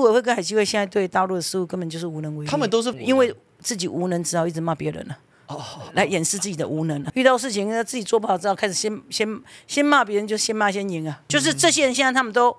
陆委会跟海基会现在对大陆的事务根本就是无能为力。他们都是因为自己无能，只好一直骂别人了，哦，来掩饰自己的无能啊、遇到事情，自己做不好，之后开始先先先骂别人，就先骂先赢啊。就是这些人现在他们都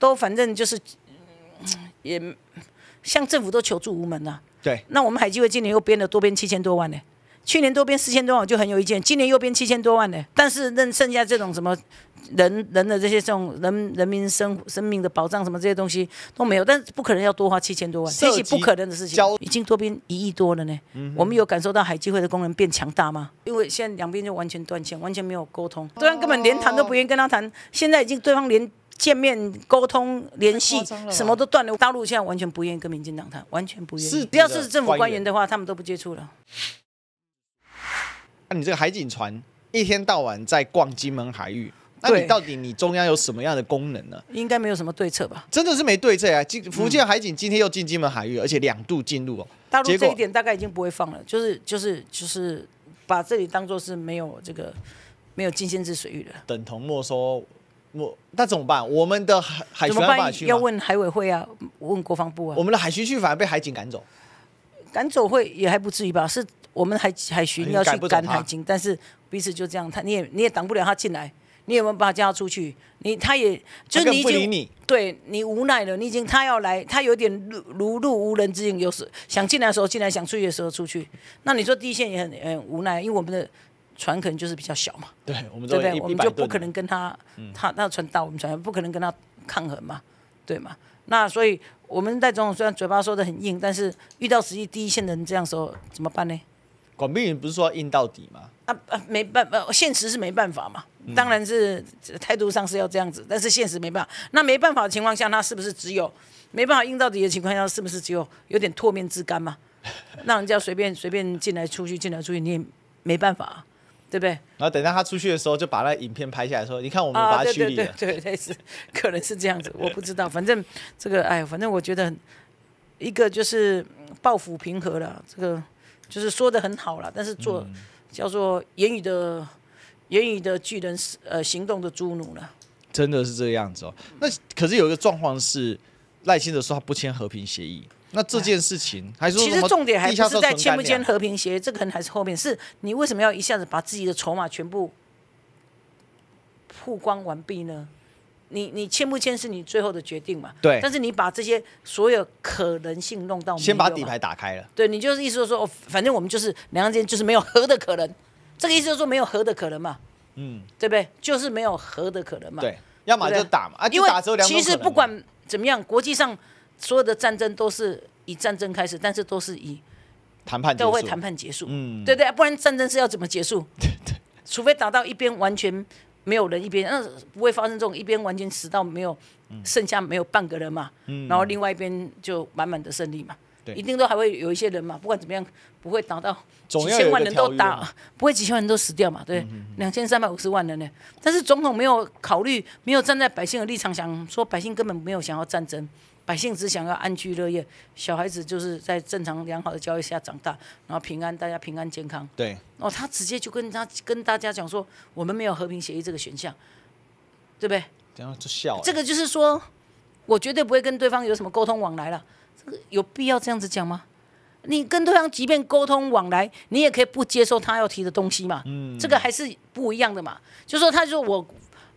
都反正就是也向政府都求助无门了。对，那我们海基会今年又编了多编七千多万呢。去年多编四千多万就很有意见，今年又变七千多万呢，但是那剩下这种什么人人的这些这种人人民生生命的保障什么这些东西都没有，但是不可能要多花七千多万，这是不可能的事情。已经多编一亿多了呢。我们有感受到海基会的功能变强大吗？因为现在两边就完全断线，完全没有沟通，对方根本连谈都不愿意跟他谈。现在已经对方连见面、沟通、联系什么都断了。大陆现在完全不愿意跟民进党谈，完全不愿意。只要是政府官员的话，他们都不接触了。那你这个海警船一天到晚在逛金门海域，那你到底你中央有什么样的功能呢？应该没有什么对策吧？真的是没对策啊！福建海警今天又进金门海域，而且两度进入哦。大陆这一点大概已经不会放了，就是就是就是把这里当做是没有这个没有禁限制水域的，等同没收。我那怎么办？我们的海海巡要问海委会啊，问国防部啊。我们的海巡去反而被海警赶走，赶走会也还不至于吧？是。我们还还寻要去赶海经，但是彼此就这样，他你也你也挡不了他进来，你有没有把他叫出去？你他也就你已经对你无奈了，你已经他要来，他有点如如入无人之境，有时想进来的时候进来，想出去的时候出去。那你说第一线也很很无奈，因为我们的船可能就是比较小嘛，对，我们对不对？我们就不可能跟他他那船大，我们船不可能跟他抗衡嘛，对嘛？那所以我们在总统虽然嘴巴说的很硬，但是遇到实际第一线的人这样说，怎么办呢？管碧云不是说要硬到底吗？啊啊，没办法，现实是没办法嘛。当然是态度上是要这样子，但是现实没办法。那没办法的情况下，那是不是只有没办法硬到底的情况下，是不是只有有点唾面之干嘛？让人家随便随便进来出去，进来出去你也没办法，啊，对不对？然后等到他出去的时候，就把那影片拍下来说：“你看，我们把他拘役了。”对，类似，可能是这样子，我不知道。反正这个，哎，反正我觉得一个就是报复平和了这个。就是说的很好了，但是做叫做言语的言语的巨人，呃行动的侏儒了。真的是这个样子哦。那可是有一个状况是，赖清德说他不签和平协议，那这件事情还是其实重点还是在签不签和平协议，这个可能还是后面。是你为什么要一下子把自己的筹码全部曝光完毕呢？你你签不签是你最后的决定嘛？对。但是你把这些所有可能性弄到，先把底牌打开了。对，你就是意思说，哦，反正我们就是两岸间就是没有和的可能，这个意思就是说没有和的可能嘛。嗯，对不对？就是没有和的可能嘛。对，要么就打嘛，因为其实不管怎么样，国际上所有的战争都是以战争开始，但是都是以谈判都会谈判结束。嗯，对对，不然战争是要怎么结束？对对，除非打到一边完全。没有人一边，那不会发生这种一边完全死到没有，剩下没有半个人嘛。然后另外一边就满满的胜利嘛。一定都还会有一些人嘛。不管怎么样，不会达到几千万人都打，不会几千万人都死掉嘛。对，两千三百五十万人呢。但是总统没有考虑，没有站在百姓的立场，想说百姓根本没有想要战争。百姓只想要安居乐业，小孩子就是在正常良好的教育下长大，然后平安，大家平安健康。对。哦，他直接就跟他跟大家讲说，我们没有和平协议这个选项，对不对？然后就笑这个就是说我绝对不会跟对方有什么沟通往来了，这个有必要这样子讲吗？你跟对方即便沟通往来，你也可以不接受他要提的东西嘛。嗯。这个还是不一样的嘛，就说他就我。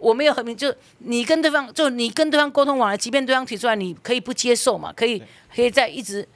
我没有和平，就你跟对方就你跟对方沟通往来，即便对方提出来，你可以不接受嘛，可以可以再一直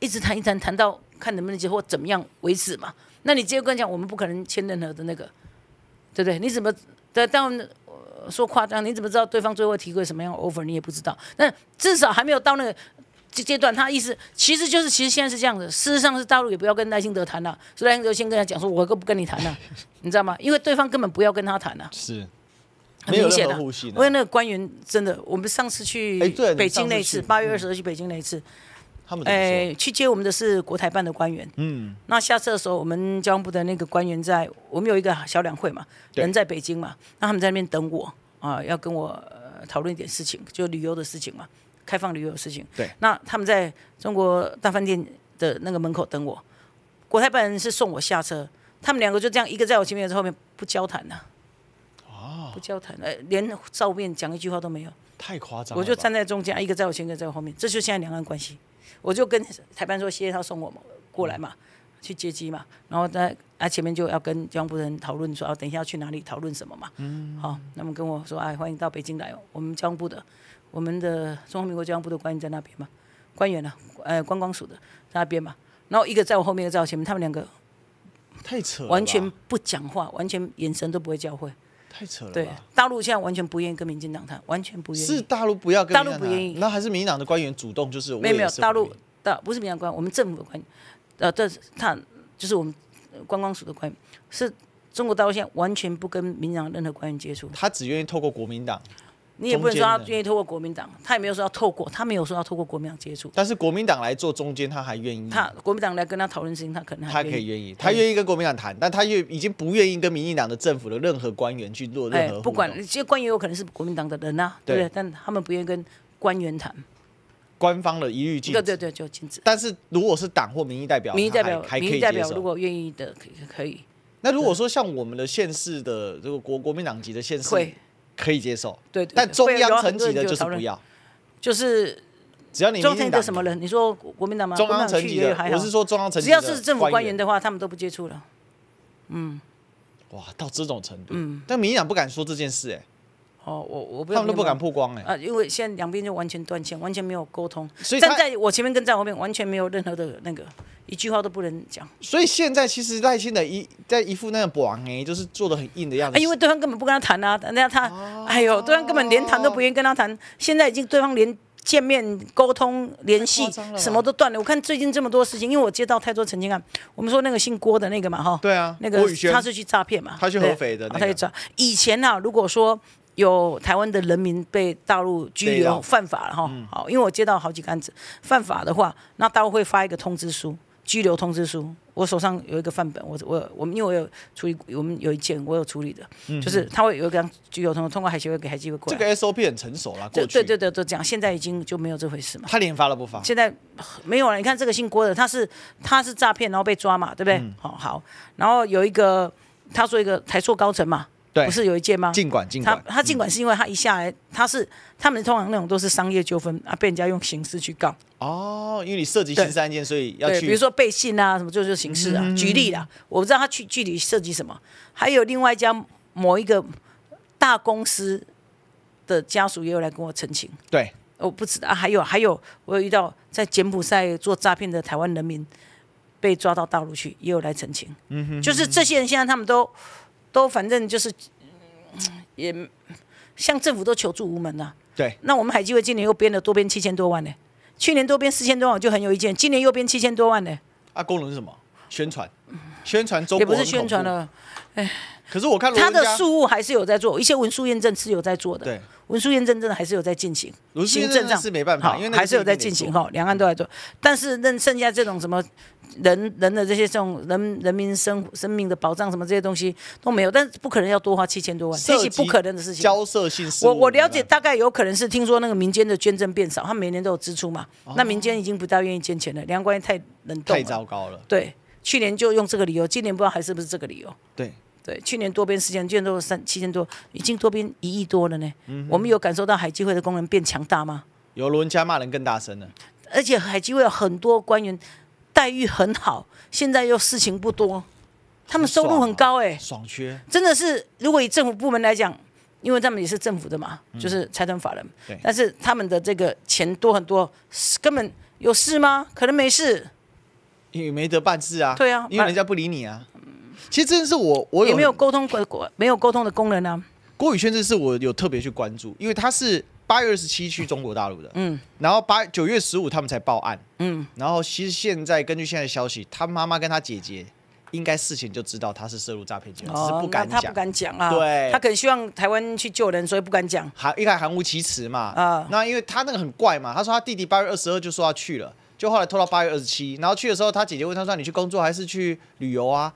一直谈一谈，谈到看能不能结或怎么样为止嘛。那你直接跟你讲，我们不可能签任何的那个，对不对？你怎么到说夸张？你怎么知道对方最后提个什么样 offer，你也不知道。那至少还没有到那个阶段，他意思其实就是其实现在是这样的，事实上是大陆也不要跟赖清德谈了，所以赖清德先跟他讲说，我都不跟你谈了，你知道吗？因为对方根本不要跟他谈了。是。很明显的，因为那个官员真的，我们上次去北京那一次，八月二十日去北京那一次，他们哎，去接我们的是国台办的官员，嗯，那下车的时候，我们交通部的那个官员在，我们有一个小两会嘛，人在北京嘛，那他们在那边等我啊，要跟我讨论一点事情，就旅游的事情嘛，开放旅游的事情，对，那他们在中国大饭店的那个门口等我，国台办是送我下车，他们两个就这样一个在我前面，一个后面，不交谈的。不交谈，呃，连照面讲一句话都没有，太夸张。我就站在中间，一个在我前面，一个在我后面，这就是现在两岸关系。我就跟台判说，谢谢他送我们过来嘛，去接机嘛。然后在他前面就要跟江防部的人讨论说，啊，等一下要去哪里讨论什么嘛。嗯。好，那么跟我说，哎，欢迎到北京来哦，我们江部的，我们的中华民国江部的官员在那边嘛，官员呢，呃，观光署的在那边嘛。然后一个在我后面，一个在我前面，他们两个太扯，完全不讲话，完全眼神都不会交汇。太扯了对，大陆现在完全不愿意跟民进党谈，完全不愿意。是大陆不要跟大陆不愿意，那还是民进党的官员主动，就是没有没有大陆的不是民党官，员，我们政府的官，员，呃，这他就是我们观光署的官员，是中国大陆现在完全不跟民进党任何官员接触，他只愿意透过国民党。你也不能说他愿意透过国民党，他也没有说要透过，他没有说要透过国民党接触。但是国民党来做中间，他还愿意。他国民党来跟他讨论事情，他可能还可以愿意，他愿意跟国民党谈，但他愿已经不愿意跟民进党的政府的任何官员去做任何。不管这些官员有可能是国民党的人呐，对不对？但他们不愿意跟官员谈。官方的一律禁止。对对对，就禁止。但是如果是党或民意代表，民意代表还可以代表如果愿意的可以。那如果说像我们的县市的这个国国民党籍的县市会。可以接受，对，但中央层级的就是不要，就是只要你中层的什么人，你说国民党吗？中央层级的，不是说中央层级，只要是政府官员的话，他们都不接触了。嗯，哇，到这种程度，嗯，但民进党不敢说这件事，哎。哦，我我他们都不敢曝光哎啊，因为现在两边就完全断线，完全没有沟通。所以站在我前面跟站后面，完全没有任何的那个一句话都不能讲。所以现在其实赖心的一在一副那个板哎，就是做的很硬的样子。因为对方根本不跟他谈啊，人家他哎呦，对方根本连谈都不愿意跟他谈。现在已经对方连见面、沟通、联系什么都断了。我看最近这么多事情，因为我接到太多澄清案，我们说那个姓郭的那个嘛哈，对啊，那个他是去诈骗嘛，他去合肥的那个，以前呢，如果说有台湾的人民被大陆拘留犯法了哈，好，因为我接到好几个案子，犯法的话，那大陆会发一个通知书，拘留通知书。我手上有一个范本，我我我们因为我有处理，我们有一件我有处理的，就是他会有一个有通过海协会给海基会。过这个 SOP 很成熟了，对对对都讲，现在已经就没有这回事嘛。他连发了不发。现在没有了，你看这个姓郭的，他是他是诈骗然后被抓嘛，对不对？好好，然后有一个他说一个台硕高层嘛。不是有一件吗？尽管尽管他他尽管是因为他一下来他是他们通常那种都是商业纠纷啊，被人家用刑事去告哦，因为你涉及刑事案件，所以要去，比如说背信啊什么，就是形式啊。举例啦，我不知道他具具体涉及什么。还有另外一家某一个大公司的家属也有来跟我澄清。对，我不知道。还有还有，我有遇到在柬埔寨做诈骗的台湾人民被抓到大陆去，也有来澄清。嗯哼，就是这些人现在他们都。都反正就是也向政府都求助无门呐。对。那我们海基会今年又编了多编七千多万呢，去年多编四千多万就很有意见，今年又编七千多万呢。啊，功能是什么？宣传，宣传。也不是宣传了。哎，可是我看他的数物还是有在做，一些文书验证是有在做的。对，文书验证真的还是有在进行。新证是没办法，因为还是有在进行哈，两岸都在做。但是那剩下这种什么人人的这些这种人人民生生命的保障什么这些东西都没有，但是不可能要多花七千多万，这是不可能的事情。交涉性，我我了解大概有可能是听说那个民间的捐赠变少，他每年都有支出嘛，那民间已经不大愿意捐钱了。两岸关系太冷冻，太糟糕了。对，去年就用这个理由，今年不知道还是不是这个理由。对。对，去年多边四千，居然都三七千多，已经多边一亿多了呢。嗯，我们有感受到海基会的功能变强大吗？有，人家骂人更大声了。而且海基会有很多官员待遇很好，现在又事情不多，他们收入很高哎，爽缺。真的是，如果以政府部门来讲，因为他们也是政府的嘛，就是财团法人。对。但是他们的这个钱多很多，根本有事吗？可能没事，也没得办事啊。对啊，因为人家不理你啊。其实这件事，我我有没有沟通过？国没有沟通的功能呢？郭宇轩这是我有特别去关注，因为他是八月二十七去中国大陆的，嗯，然后八九月十五他们才报案，嗯，然后其实现在根据现在的消息，他妈妈跟他姐姐应该事前就知道他是涉入诈骗集团，是不敢讲，不敢讲啊，对，他可能希望台湾去救人，所以不敢讲，还一该含糊其辞嘛，啊，那因为他那个很怪嘛，他说他弟弟八月二十二就说要去了，就后来拖到八月二十七，然后去的时候，他姐姐问他，说你去工作还是去旅游啊？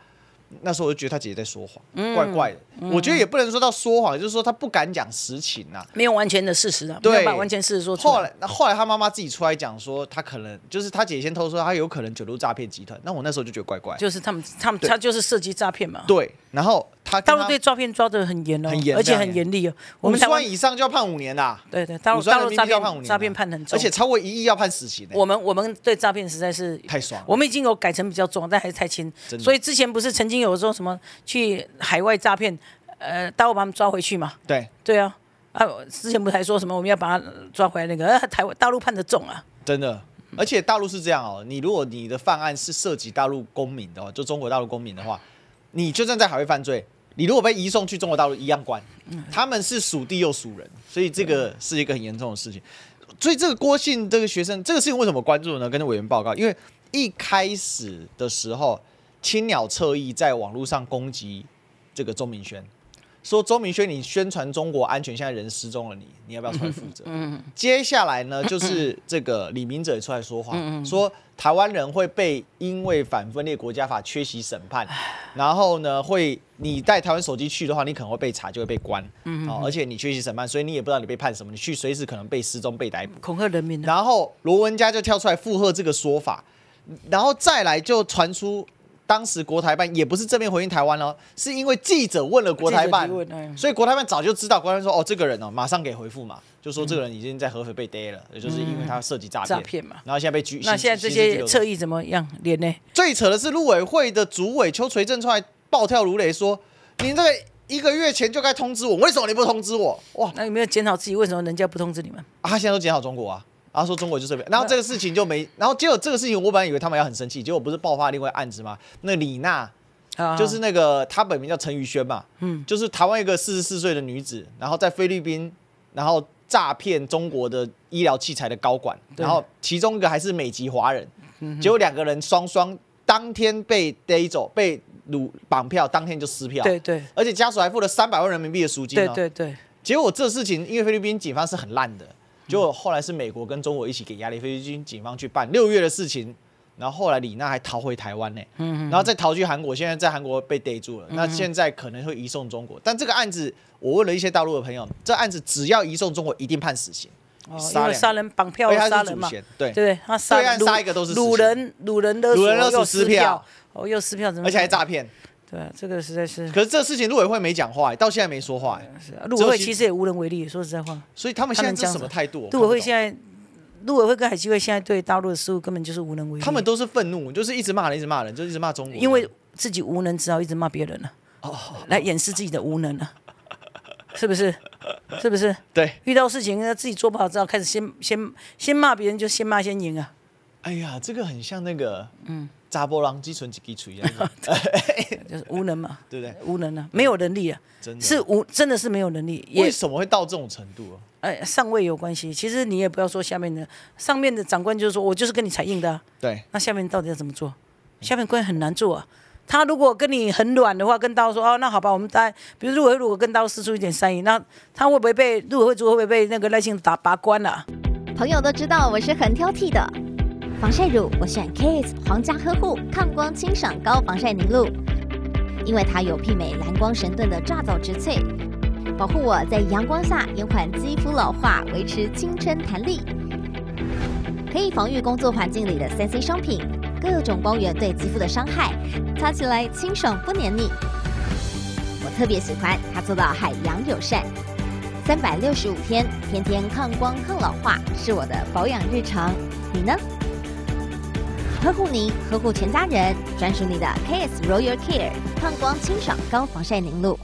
那时候我就觉得他姐姐在说谎，怪怪的。我觉得也不能说到说谎，就是说他不敢讲实情啊，没有完全的事实啊，没有把完全事实说出来。后来，那后来他妈妈自己出来讲说，他可能就是他姐先偷说，他有可能卷入诈骗集团。那我那时候就觉得怪怪，就是他们，他们，他就是涉及诈骗嘛。对，然后。他大陆对诈骗抓得很严哦，而且很严厉哦。我们十万以上就要判五年啦。对对，大陆诈骗要判五年，诈骗判很重，而且超过一亿要判死刑的。我们我们对诈骗实在是太爽，我们已经有改成比较重，但还是太轻。所以之前不是曾经有说什么去海外诈骗，呃，大陆把他们抓回去嘛？对对啊，啊，之前不是还说什么我们要把他抓回来那个？呃，台湾大陆判的重啊，真的。而且大陆是这样哦，你如果你的犯案是涉及大陆公民的话，就中国大陆公民的话，你就算在海外犯罪。你如果被移送去中国大陆，一样关。他们是属地又属人，所以这个是一个很严重的事情。所以这个郭姓这个学生，这个事情为什么关注呢？跟委员报告，因为一开始的时候，青鸟侧翼在网络上攻击这个钟明轩。说周明轩，你宣传中国安全，现在人失踪了，你你要不要出来负责？嗯接下来呢，就是这个李明哲出来说话，说台湾人会被因为反分裂国家法缺席审判，然后呢会你带台湾手机去的话，你可能会被查，就会被关。嗯。哦，而且你缺席审判，所以你也不知道你被判什么，你去随时可能被失踪、被逮捕。恐吓人民。然后罗文佳就跳出来附和这个说法，然后再来就传出。当时国台办也不是正面回应台湾哦，是因为记者问了国台办，所以国台办早就知道。台办说哦，这个人哦，马上给回复嘛，就说这个人已经在合肥被逮了，也就是因为他涉及诈骗。诈骗嘛，然后现在被拘。那现在这些侧翼怎么样连呢？最扯的是，陆委会的主委邱垂正出来暴跳如雷说：“你这个一个月前就该通知我，为什么你不通知我？哇，那你有检讨自己，为什么人家不通知你们？啊，现在都检讨中国啊。”然后说中国就这边，然后这个事情就没，然后结果这个事情我本来以为他们要很生气，结果不是爆发另外案子吗？那李娜，就是那个她本名叫陈宇萱嘛，嗯，就是台湾一个四十四岁的女子，然后在菲律宾，然后诈骗中国的医疗器材的高管，然后其中一个还是美籍华人，嗯，结果两个人双双当天被逮走，被掳绑票，当天就撕票，对对，而且家属还付了三百万人民币的赎金，对对对，结果这事情因为菲律宾警方是很烂的。结果后来是美国跟中国一起给压力，菲律宾警方去办六月的事情，然后后来李娜还逃回台湾呢，然后再逃去韩国，现在在韩国被逮住了，那现在可能会移送中国。但这个案子，我问了一些大陆的朋友，这案子只要移送中国，一定判死刑，因为杀人绑票杀人嘛，对对，他杀杀一个都是，掳人掳人的，又撕票哦，又撕票，怎么而且还诈骗。对，这个实在是。可是这个事情，陆委会没讲话，到现在没说话，哎。是，陆委会其实也无能为力，说实在话。所以他们现在是什么态度？陆委会现在，陆委会跟海基会现在对大陆的事物根本就是无能为力。他们都是愤怒，就是一直骂人，一直骂人，就一直骂中国，因为自己无能，只好一直骂别人了。哦，来掩饰自己的无能了，是不是？是不是？对，遇到事情自己做不好，只好开始先先先骂别人，就先骂先赢啊。哎呀，这个很像那个，嗯。查波浪只存鸡给锤一 就是无能嘛，对不对？无能啊，没有能力的是无，真的是没有能力。为什么会到这种程度？哎，上位有关系。其实你也不要说下面的，上面的长官就是说我就是跟你踩硬的。对，那下面到底要怎么做？下面官很难做啊。他如果跟你很软的话，跟刀说哦，那好吧，我们再比如如果如果跟刀撕出一点善意，那他会不会被？如果会，会不会被那个赖姓打拔关了？朋友都知道我是很挑剔的。防晒乳我选 Kiss 皇家呵护抗光清爽高防晒凝露，因为它有媲美蓝光神盾的抓藻植萃，保护我在阳光下延缓肌肤老化，维持青春弹力。可以防御工作环境里的三 C 商品、各种光源对肌肤的伤害，擦起来清爽不黏腻。我特别喜欢它做到海洋友善，三百六十五天天天抗光抗老化是我的保养日常，你呢？呵护您，呵护全家人，专属你的 KS Royal Care 抗光清爽高防晒凝露。